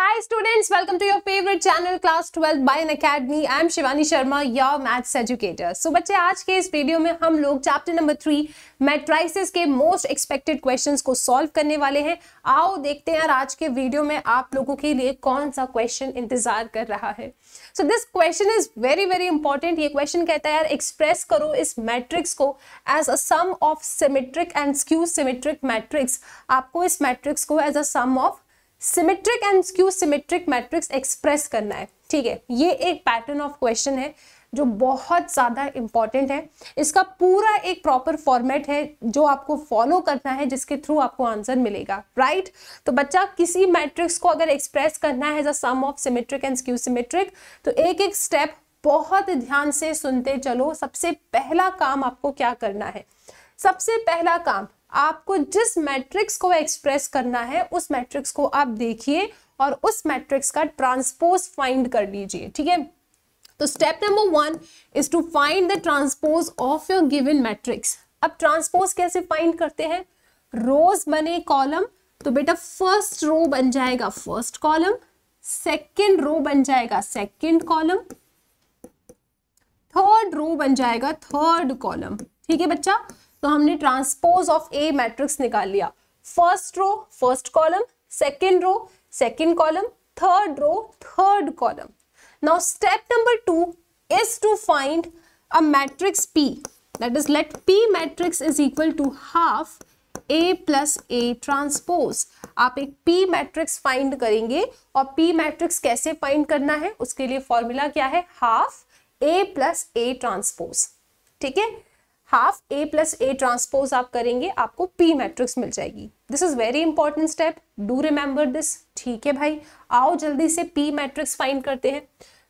Hi students, welcome to your favorite channel Class 12 by an Academy. I am Shivani Sharma, your maths educator. So बच्चे आज के इस video में हम लोग चैप्टर नंबर थ्री मेट्राइसिस के मोस्ट एक्सपेक्टेड क्वेश्चन को सॉल्व करने वाले हैं आओ देखते हैं यार आज के वीडियो में आप लोगों के लिए कौन सा क्वेश्चन इंतजार कर रहा है so this question is very very important ये क्वेश्चन कहता है यार एक्सप्रेस करो इस मैट्रिक्स को as a sum of symmetric and skew symmetric matrix आपको इस मैट्रिक्स को as a sum of symmetric and skew symmetric matrix express करना है ठीक है ये एक पैटर्न ऑफ क्वेश्चन है जो बहुत ज़्यादा इम्पॉर्टेंट है इसका पूरा एक प्रॉपर फॉर्मेट है जो आपको फॉलो करना है जिसके थ्रू आपको आंसर मिलेगा राइट right? तो बच्चा किसी मैट्रिक्स को अगर एक्सप्रेस करना है as a sum of symmetric and skew symmetric तो एक एक स्टेप बहुत ध्यान से सुनते चलो सबसे पहला काम आपको क्या करना है सबसे पहला काम आपको जिस मैट्रिक्स को एक्सप्रेस करना है उस मैट्रिक्स को आप देखिए और उस मैट्रिक्स का ट्रांसपोज फाइंड कर लीजिए ठीक है तो step number one is to find the transpose of your given matrix अब ट्रांसपोज कैसे फाइंड करते हैं रोज बने कॉलम तो बेटा फर्स्ट रो बन जाएगा फर्स्ट कॉलम सेकेंड रो बन जाएगा सेकेंड कॉलम थर्ड रो बन जाएगा थर्ड कॉलम ठीक है बच्चा तो हमने ट्रांसपोज ऑफ ए मैट्रिक्स निकाल लिया first row first column second row second column third row third column now step number two is to find a matrix P that is let P matrix is equal to half A plus A transpose आप एक P matrix find करेंगे और P matrix कैसे find करना है उसके लिए formula क्या है half A plus A transpose ठीक है half A plus A transpose आप करेंगे आपको पी मैट्रिक्स मिल जाएगी this is very important step do remember this ठीक है भाई आओ जल्दी से पी मैट्रिक्स फाइंड करते हैं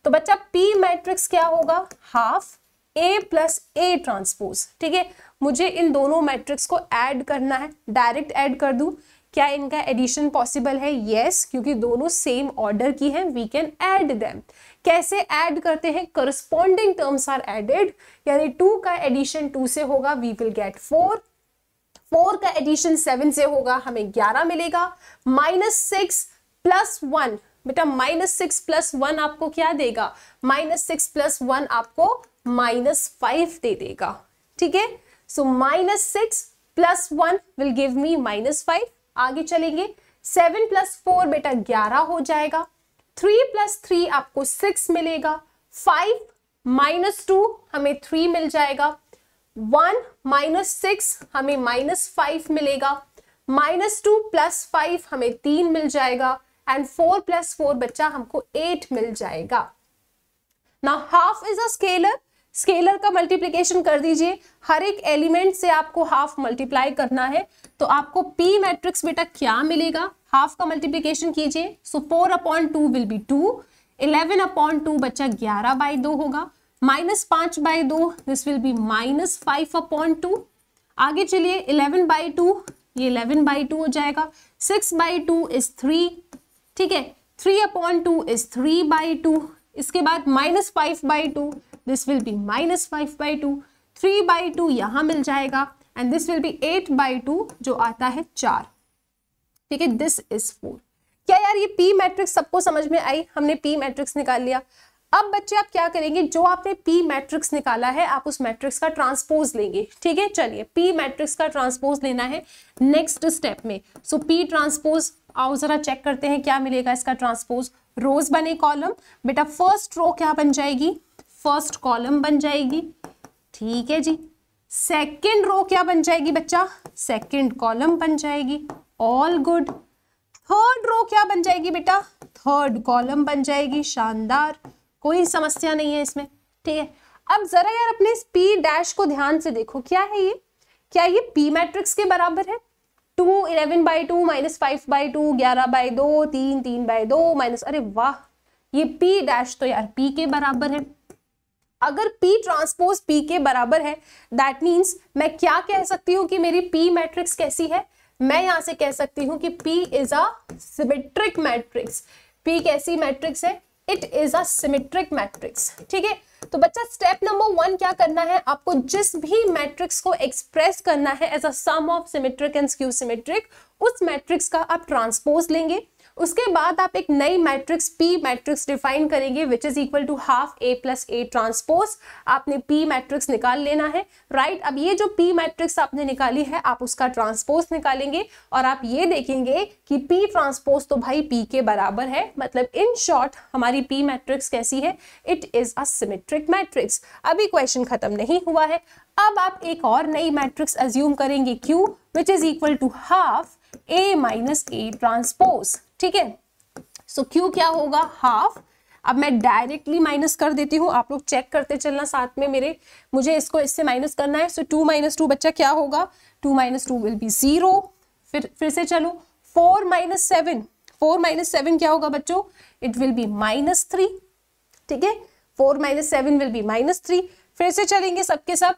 तो बच्चा पी मैट्रिक्स क्या होगा half A plus A transpose ठीक है मुझे इन दोनों मैट्रिक्स को ऐड करना है डायरेक्ट ऐड कर दूं क्या इनका एडिशन पॉसिबल है यस yes, क्योंकि दोनों सेम ऑर्डर की हैं वी कैन ऐड देम कैसे ऐड करते हैं करस्पॉन्डिंग टर्म्स आर एडेड यानी टू का एडिशन टू से होगा we will get four four का एडिशन सेवन से होगा हमें ग्यारह मिलेगा माइनस सिक्स प्लस वन बेटा माइनस सिक्स प्लस वन आपको क्या देगा माइनस सिक्स प्लस वन आपको माइनस फाइव दे देगा ठीक है सो minus six plus one will give me minus five आगे चलेंगे सेवन प्लस फोर बेटा ग्यारह हो जाएगा थ्री प्लस थ्री आपको सिक्स मिलेगा फाइव माइनस टू हमें थ्री मिल जाएगा वन माइनस सिक्स हमें माइनस फाइव मिलेगा माइनस टू प्लस फाइव हमें तीन मिल जाएगा एंड फोर प्लस फोर बच्चा हमको एट मिल जाएगा ना half is a scalar scalar का मल्टीप्लीकेशन कर दीजिए हर एक एलिमेंट से आपको हाफ मल्टीप्लाई करना है तो आपको पी मैट्रिक्स बेटा क्या मिलेगा हाफ का मल्टीप्लीकेशन कीजिए so four upon two will be two eleven upon two बच्चा ग्यारह बाई दो होगा माइनस पांच बाई दो this will be minus five upon two आगे चलिए इलेवन बाई टू ये इलेवन बाई टू हो जाएगा six by two is three ठीक है three upon two is three by two इसके बाद minus five by two this will be minus five by two three by two यहाँ मिल जाएगा and this will be eight by two जो आता है चार ठीक है दिस इज फोर क्या यार ये पी मैट्रिक्स सबको समझ में आई हमने पी मैट्रिक्स निकाल लिया अब बच्चे आप क्या करेंगे जो आपने पी मैट्रिक्स निकाला है आप उस मैट्रिक्स का ट्रांसपोज लेंगे ठीक है चलिए पी मैट्रिक्स का ट्रांसपोज लेना है नेक्स्ट स्टेप में सो पी ट्रांसपोज आओ जरा चेक करते हैं क्या मिलेगा इसका ट्रांसपोज रोज बने कॉलम बेटा फर्स्ट रो क्या बन जाएगी फर्स्ट कॉलम बन जाएगी ठीक है जी सेकेंड रो क्या बन जाएगी बच्चा सेकेंड कॉलम बन जाएगी ऑल गुड थर्ड रो क्या बन जाएगी बेटा थर्ड कॉलम बन जाएगी शानदार कोई समस्या नहीं है इसमें ठीक है अब जरा यार अपने पी डैश को ध्यान से देखो क्या है ये क्या ये पी मैट्रिक्स के बराबर है two eleven by two minus five by two ग्यारह बाई दो तीन तीन बाय दो माइनस अरे वाह ये पी डैश तो यार पी के बराबर है अगर P ट्रांसपोज P के बराबर है दैट मीन्स मैं क्या कह सकती हूँ कि मेरी P मैट्रिक्स कैसी है मैं यहां से कह सकती हूं कि P is a symmetric matrix P कैसी मैट्रिक्स है it is a symmetric matrix ठीक है तो बच्चा स्टेप नंबर वन क्या करना है आपको जिस भी मैट्रिक्स को एक्सप्रेस करना है as a sum of symmetric and skew symmetric उस मैट्रिक्स का आप ट्रांसपोज लेंगे उसके बाद आप एक नई मैट्रिक्स पी मैट्रिक्स डिफाइन करेंगे which is equal to half A plus A transpose आपने पी मैट्रिक्स निकाल लेना है राइट right? अब ये जो पी मैट्रिक्स आपने निकाली है आप उसका ट्रांसपोज निकालेंगे और आप ये देखेंगे कि पी ट्रांसपोज तो भाई पी के बराबर है मतलब इन शॉर्ट हमारी पी मैट्रिक्स कैसी है इट इज अमेट्रिक मैट्रिक्स अभी क्वेश्चन खत्म नहीं हुआ है अब आप एक और नई मैट्रिक्स अज्यूम करेंगे Q which is equal to half A minus A transpose ठीक है सो क्यू क्या होगा हाफ अब मैं डायरेक्टली माइनस कर देती हूँ आप लोग चेक करते चलना साथ में मेरे मुझे इसको इससे माइनस करना है सो टू माइनस टू बच्चा क्या होगा two minus two will be zero फिर फिर से चलो four minus seven four minus seven क्या होगा बच्चों it will be minus three ठीक है four minus seven will be minus three फिर से चलेंगे सबके सब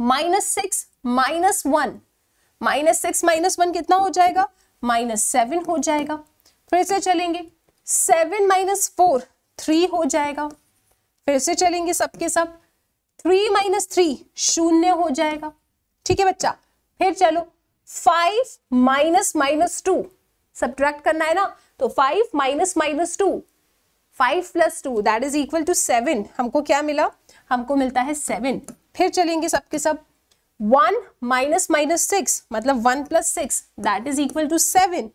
minus six minus one minus six minus one कितना हो जाएगा माइनस सेवन हो जाएगा फिर से चलेंगे सेवन माइनस फोर थ्री हो जाएगा फिर से चलेंगे सबके सब थ्री माइनस थ्री शून्य हो जाएगा ठीक है बच्चा फिर चलो five minus minus two subtract करना है ना तो five minus minus two five plus two that is equal to seven हमको क्या मिला हमको मिलता है सेवन फिर चलेंगे सबके सब वन माइनस माइनस सिक्स मतलब one plus six that is equal to seven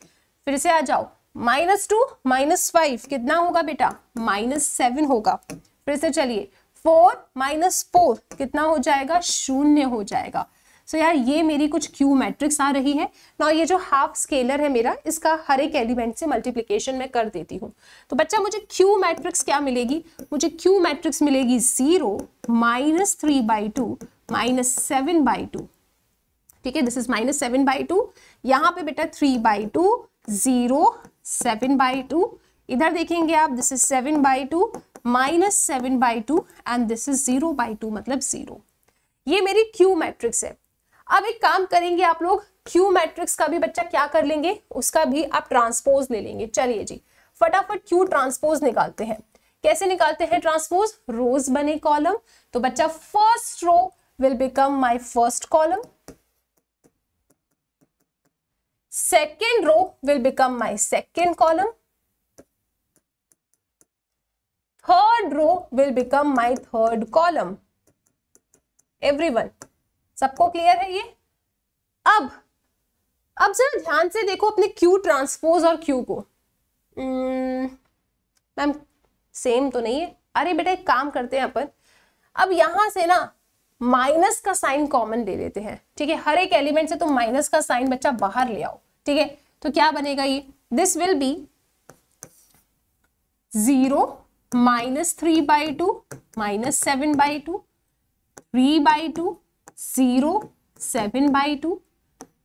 फिर से आ जाओ माइनस टू माइनस फाइव कितना होगा बेटा माइनस सेवन होगा फिर से चलिए फोर माइनस फोर कितना हो जाएगा शून्य हो जाएगा सो so यार ये मेरी कुछ क्यू मैट्रिक्स आ रही है ना ये जो हाफ स्केलर है मेरा इसका हर एक एलिमेंट से मल्टीप्लीकेशन मैं कर देती हूँ तो बच्चा मुझे क्यू मैट्रिक्स क्या मिलेगी मुझे क्यू मैट्रिक्स मिलेगी zero minus three by two minus seven by two ठीक है this is minus seven by two यहाँ पे बेटा three by two zero seven by two इधर देखेंगे आप this is seven by two minus seven by two and this is zero by two मतलब zero ये मेरी क्यू मैट्रिक्स है अब एक काम करेंगे आप लोग क्यू मैट्रिक्स का भी बच्चा क्या कर लेंगे उसका भी आप ट्रांसपोज ले लेंगे चलिए जी फटाफट क्यू ट्रांसपोज निकालते हैं कैसे निकालते हैं ट्रांसपोज रोज बने कॉलम तो बच्चा first row will become my first column. Second row will become my second column. Third row will become my third column. Everyone, सबको क्लियर है ये अब अब जरा ध्यान से देखो अपने Q ट्रांसपोज और Q को मैम सेम तो नहीं है अरे बेटा एक काम करते हैं अपन अब यहाँ से ना माइनस का साइन कॉमन ले लेते हैं ठीक है हर एक एलिमेंट से तुम माइनस का साइन बच्चा बाहर ले आओ ठीक है तो क्या बनेगा ये this will be zero minus three by two minus seven by two three by two zero seven by two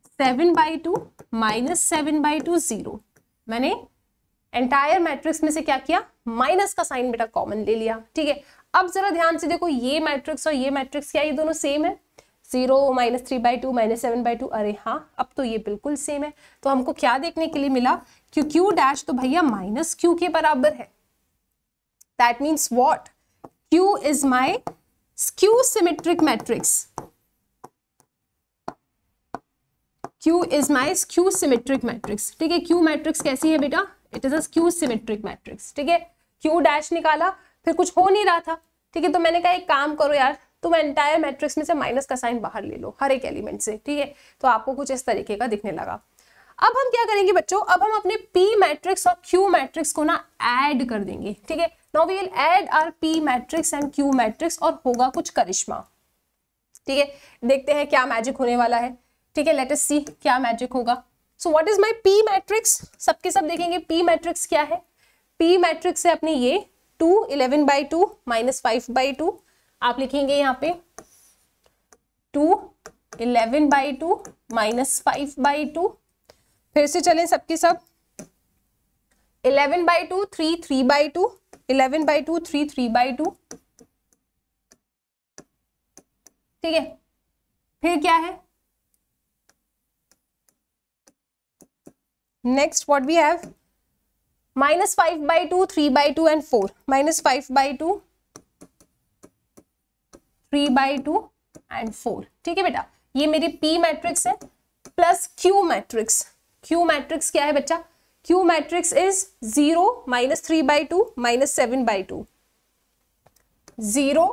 seven by two minus seven by two zero मैंने एंटायर मैट्रिक्स में से क्या किया माइनस का साइन बेटा common ले लिया ठीक है अब जरा ध्यान से देखो ये मैट्रिक्स और ये मैट्रिक्स क्या ये दोनों सेम है zero minus three by two minus seven by two अरे हाँ अब तो ये बिल्कुल सेम है तो हमको क्या देखने के लिए मिला क्यू क्यू डैश तो भैया माइनस क्यू के बराबर है that means what Q is my skew symmetric matrix Q is my skew symmetric matrix ठीक है क्यू मैट्रिक्स कैसी है बेटा it is a skew symmetric matrix ठीक है क्यू डैश निकाला फिर कुछ हो नहीं रहा था ठीक है तो मैंने कहा एक काम करो यार तुम एंटायर मैट्रिक्स में से माइनस का साइन बाहर ले लो हर एक एलिमेंट से ठीक है तो आपको कुछ इस तरीके का दिखने लगा अब हम क्या करेंगे बच्चों अब हम अपने P मैट्रिक्स और Q मैट्रिक्स को ना ऐड कर देंगे ठीक है no we will add our P matrix and Q matrix और होगा कुछ करिश्मा ठीक है देखते हैं क्या मैजिक होने वाला है ठीक है लेट अस सी क्या मैजिक होगा so what is my P matrix सबके सब देखेंगे P मैट्रिक्स क्या है P मैट्रिक्स है अपने ये two eleven by two minus five by two आप लिखेंगे यहाँ पे two eleven by two minus five by two फिर से चलें सबके सब eleven by two three three by two eleven by two three three by two ठीक है फिर क्या है next what we have minus five by two three by two and four minus five by two three by two and four ठीक है बेटा ये मेरी पी मैट्रिक्स है plus Q matrix Q matrix क्या है बच्चा Q matrix is zero minus three by two minus seven by two zero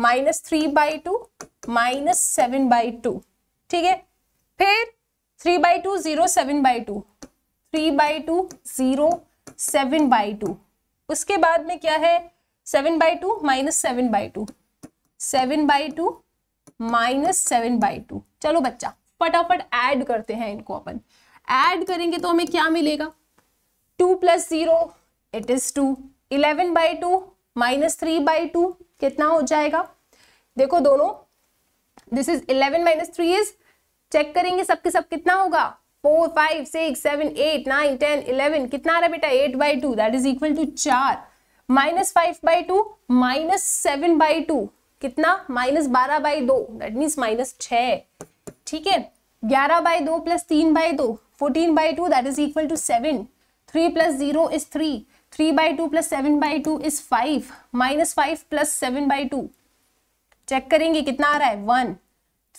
minus three by two minus seven by two ठीक है फिर three by two zero seven by two three by two zero seven by two उसके बाद में क्या है seven by two minus seven by two seven by two minus seven by two चलो बच्चा फटाफट ऐड करते हैं इनको अपन ऐड करेंगे तो हमें क्या मिलेगा two plus zero it is two eleven by two minus three by two कितना हो जाएगा देखो दोनों this is eleven minus three is check करेंगे सबके सब कितना होगा four five six seven eight nine ten eleven कितना आ रहा है बेटा eight by two that is equal to चार minus five by two minus seven by two कितना माइनस बारह बाई दो दैट मीन्स माइनस छ ठीक है ग्यारह बाई दो प्लस तीन बाई दो fourteen by two that is equal to seven three plus zero is three three by two plus seven by two is five minus five plus seven by two check करेंगे कितना आ रहा है one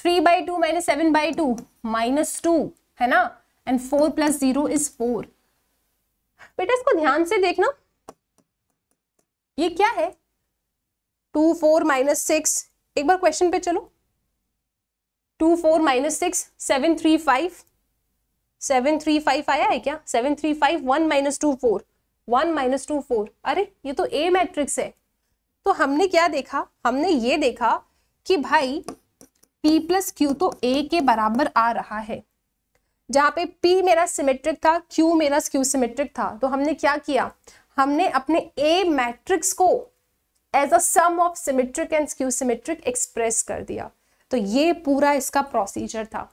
three by two minus seven by two minus two है ना and four plus zero is four बेटा इसको ध्यान से देखना ये क्या है टू फोर माइनस सिक्स एक बार क्वेश्चन पे चलो two four minus six seven three five seven three five आया है क्या seven three five one minus two four one minus two four अरे ये तो ए मैट्रिक्स है तो हमने क्या देखा हमने ये देखा कि भाई पी प्लस क्यू तो ए के बराबर आ रहा है जहाँ पे P मेरा सिमेट्रिक था Q मेरा स्क्यू सिमेट्रिक था तो हमने क्या किया हमने अपने A मैट्रिक्स को as a sum of symmetric and skew symmetric express कर दिया तो ये पूरा इसका प्रोसीजर था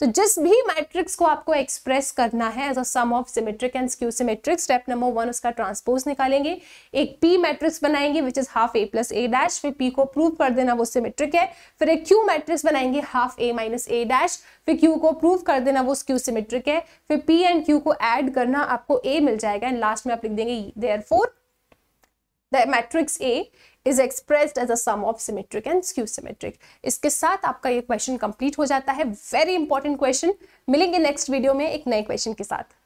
तो जिस भी मैट्रिक्स को आपको एक्सप्रेस करना है as a sum of symmetric and skew symmetric step number one उसका ट्रांसपोज निकालेंगे एक पी मैट्रिक्स बनाएंगे which is half A plus A dash फिर पी को प्रूव कर देना वो सिमेट्रिक है फिर एक क्यू मैट्रिक्स बनाएंगे half A minus A dash फिर क्यू को प्रूव कर देना वो स्क्यू सिमेट्रिक है फिर पी एंड क्यू को एड करना आपको ए मिल जाएगा एंड लास्ट में आप लिख देंगे therefore the matrix A is expressed as a sum of symmetric and skew symmetric इसके साथ आपका ये क्वेश्चन कंप्लीट हो जाता है वेरी इंपॉर्टेंट क्वेश्चन मिलेंगे नेक्स्ट वीडियो में एक नए क्वेश्चन के साथ